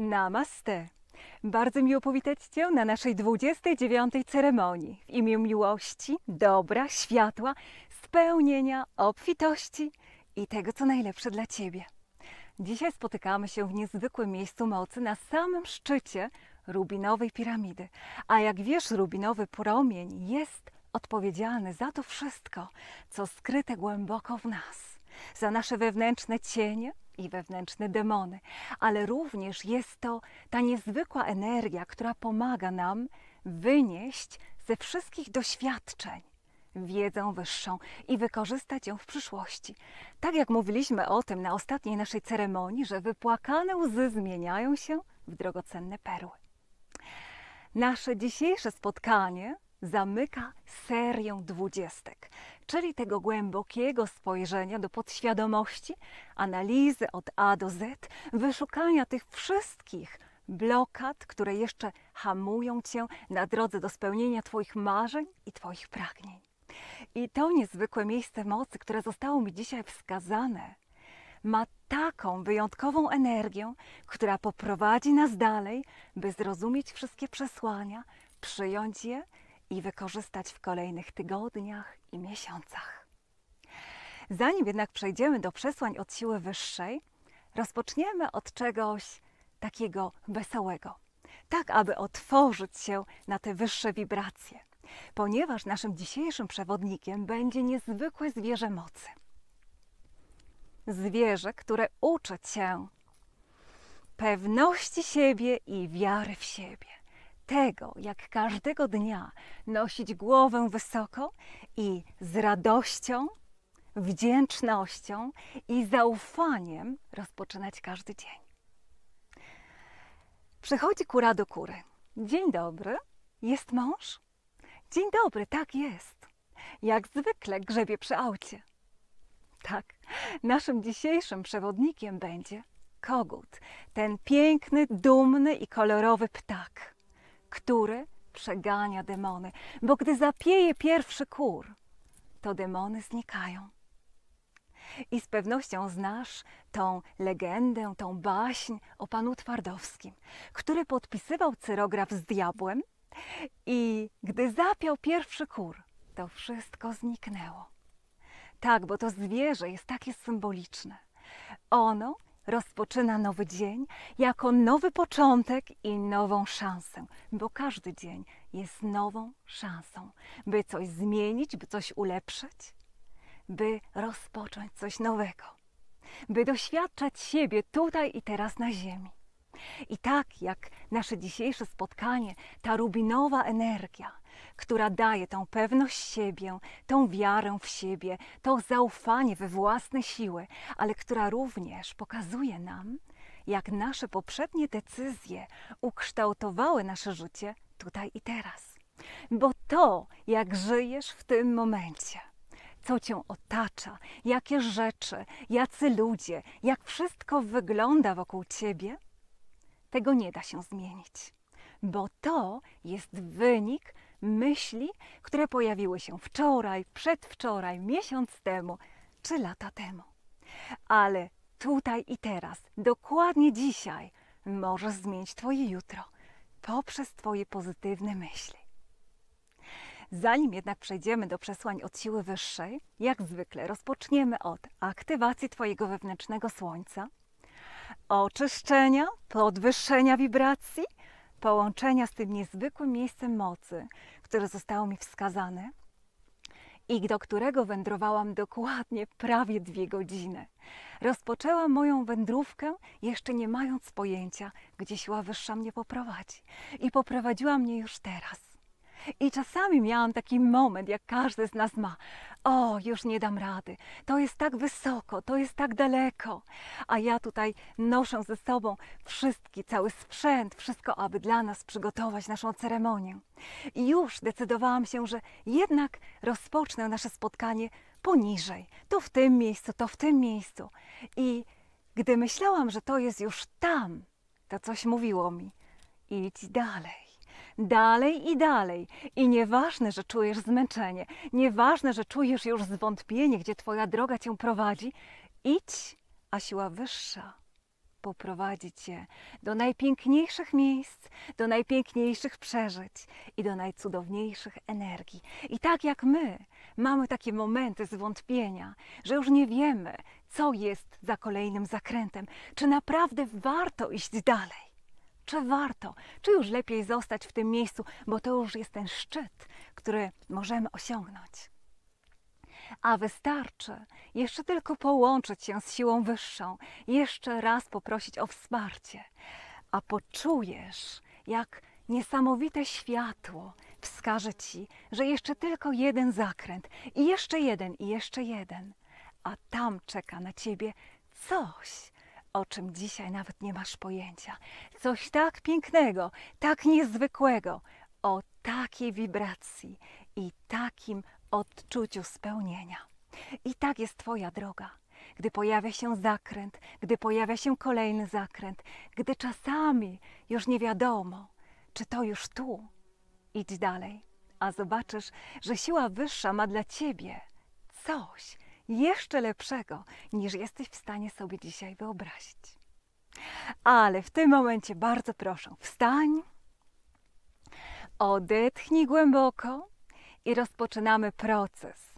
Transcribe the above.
Namaste. Bardzo miło powitać Cię na naszej 29. ceremonii w imię miłości, dobra, światła, spełnienia, obfitości i tego, co najlepsze dla Ciebie. Dzisiaj spotykamy się w niezwykłym miejscu mocy na samym szczycie Rubinowej Piramidy. A jak wiesz, Rubinowy Promień jest odpowiedzialny za to wszystko, co skryte głęboko w nas. Za nasze wewnętrzne cienie, i wewnętrzne demony, ale również jest to ta niezwykła energia, która pomaga nam wynieść ze wszystkich doświadczeń wiedzę wyższą i wykorzystać ją w przyszłości. Tak jak mówiliśmy o tym na ostatniej naszej ceremonii, że wypłakane łzy zmieniają się w drogocenne perły. Nasze dzisiejsze spotkanie zamyka serię dwudziestek, czyli tego głębokiego spojrzenia do podświadomości, analizy od A do Z, wyszukania tych wszystkich blokad, które jeszcze hamują cię na drodze do spełnienia Twoich marzeń i Twoich pragnień. I to niezwykłe miejsce mocy, które zostało mi dzisiaj wskazane, ma taką wyjątkową energię, która poprowadzi nas dalej, by zrozumieć wszystkie przesłania, przyjąć je i wykorzystać w kolejnych tygodniach i miesiącach. Zanim jednak przejdziemy do przesłań od siły wyższej, rozpoczniemy od czegoś takiego wesołego, tak aby otworzyć się na te wyższe wibracje, ponieważ naszym dzisiejszym przewodnikiem będzie niezwykłe zwierzę mocy. Zwierzę, które uczy cię pewności siebie i wiary w siebie tego, jak każdego dnia nosić głowę wysoko i z radością, wdzięcznością i zaufaniem rozpoczynać każdy dzień. Przychodzi kura do kury. Dzień dobry, jest mąż? Dzień dobry, tak jest. Jak zwykle grzebie przy aucie. Tak, naszym dzisiejszym przewodnikiem będzie kogut, ten piękny, dumny i kolorowy ptak który przegania demony. Bo gdy zapieje pierwszy kur, to demony znikają. I z pewnością znasz tą legendę, tą baśń o panu Twardowskim, który podpisywał cyrograf z diabłem i gdy zapiał pierwszy kur, to wszystko zniknęło. Tak, bo to zwierzę jest takie symboliczne. Ono rozpoczyna nowy dzień jako nowy początek i nową szansę, bo każdy dzień jest nową szansą, by coś zmienić, by coś ulepszyć, by rozpocząć coś nowego, by doświadczać siebie tutaj i teraz na Ziemi. I tak jak nasze dzisiejsze spotkanie, ta rubinowa energia która daje tą pewność siebie, tą wiarę w siebie, to zaufanie we własne siły, ale która również pokazuje nam, jak nasze poprzednie decyzje ukształtowały nasze życie tutaj i teraz. Bo to, jak żyjesz w tym momencie, co cię otacza, jakie rzeczy, jacy ludzie, jak wszystko wygląda wokół ciebie, tego nie da się zmienić, bo to jest wynik myśli, które pojawiły się wczoraj, przedwczoraj, miesiąc temu czy lata temu. Ale tutaj i teraz, dokładnie dzisiaj, możesz zmienić Twoje jutro poprzez Twoje pozytywne myśli. Zanim jednak przejdziemy do przesłań od siły wyższej, jak zwykle rozpoczniemy od aktywacji Twojego wewnętrznego słońca, oczyszczenia, podwyższenia wibracji połączenia z tym niezwykłym miejscem mocy, które zostało mi wskazane i do którego wędrowałam dokładnie prawie dwie godziny. Rozpoczęłam moją wędrówkę, jeszcze nie mając pojęcia, gdzie siła wyższa mnie poprowadzi. I poprowadziła mnie już teraz. I czasami miałam taki moment, jak każdy z nas ma. O, już nie dam rady. To jest tak wysoko, to jest tak daleko. A ja tutaj noszę ze sobą wszystki, cały sprzęt, wszystko, aby dla nas przygotować naszą ceremonię. I już decydowałam się, że jednak rozpocznę nasze spotkanie poniżej. To w tym miejscu, to w tym miejscu. I gdy myślałam, że to jest już tam, to coś mówiło mi: idź dalej dalej i dalej. I nieważne, że czujesz zmęczenie, nieważne, że czujesz już zwątpienie, gdzie Twoja droga Cię prowadzi, idź, a siła wyższa poprowadzi Cię do najpiękniejszych miejsc, do najpiękniejszych przeżyć i do najcudowniejszych energii. I tak jak my mamy takie momenty zwątpienia, że już nie wiemy, co jest za kolejnym zakrętem, czy naprawdę warto iść dalej czy warto, czy już lepiej zostać w tym miejscu, bo to już jest ten szczyt, który możemy osiągnąć. A wystarczy jeszcze tylko połączyć się z siłą wyższą, jeszcze raz poprosić o wsparcie, a poczujesz, jak niesamowite światło wskaże ci, że jeszcze tylko jeden zakręt, i jeszcze jeden, i jeszcze jeden, a tam czeka na ciebie coś, o czym dzisiaj nawet nie masz pojęcia. Coś tak pięknego, tak niezwykłego, o takiej wibracji i takim odczuciu spełnienia. I tak jest Twoja droga. Gdy pojawia się zakręt, gdy pojawia się kolejny zakręt, gdy czasami już nie wiadomo, czy to już tu, idź dalej, a zobaczysz, że siła wyższa ma dla Ciebie coś, jeszcze lepszego, niż jesteś w stanie sobie dzisiaj wyobrazić. Ale w tym momencie bardzo proszę, wstań, odetchnij głęboko i rozpoczynamy proces